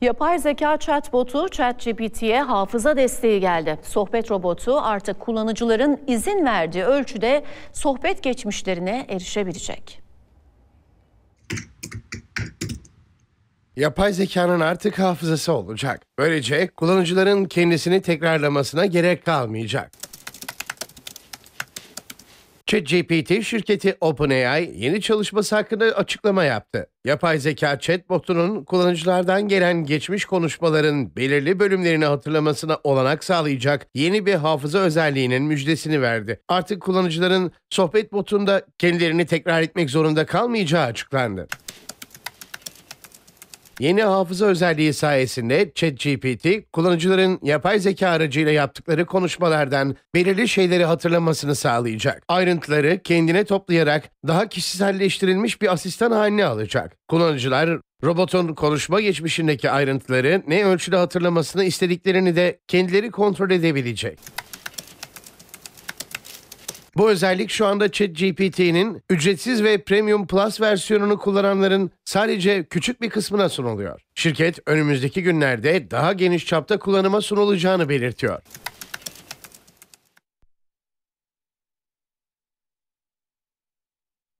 Yapay zeka chatbotu ChatGPT'ye hafıza desteği geldi. Sohbet robotu artık kullanıcıların izin verdiği ölçüde sohbet geçmişlerine erişebilecek. Yapay zekanın artık hafızası olacak. Böylece kullanıcıların kendisini tekrarlamasına gerek kalmayacak. ChatGPT şirketi OpenAI yeni çalışması hakkında açıklama yaptı. Yapay zeka chatbotunun kullanıcılardan gelen geçmiş konuşmaların belirli bölümlerini hatırlamasına olanak sağlayacak yeni bir hafıza özelliğinin müjdesini verdi. Artık kullanıcıların sohbet botunda kendilerini tekrar etmek zorunda kalmayacağı açıklandı. Yeni hafıza özelliği sayesinde ChatGPT kullanıcıların yapay zeka aracıyla yaptıkları konuşmalardan belirli şeyleri hatırlamasını sağlayacak. Ayrıntıları kendine toplayarak daha kişiselleştirilmiş bir asistan haline alacak. Kullanıcılar Robotun konuşma geçmişindeki ayrıntıları ne ölçüde hatırlamasını istediklerini de kendileri kontrol edebilecek. Bu özellik şu anda ChatGPT'nin ücretsiz ve Premium Plus versiyonunu kullananların sadece küçük bir kısmına sunuluyor. Şirket önümüzdeki günlerde daha geniş çapta kullanıma sunulacağını belirtiyor.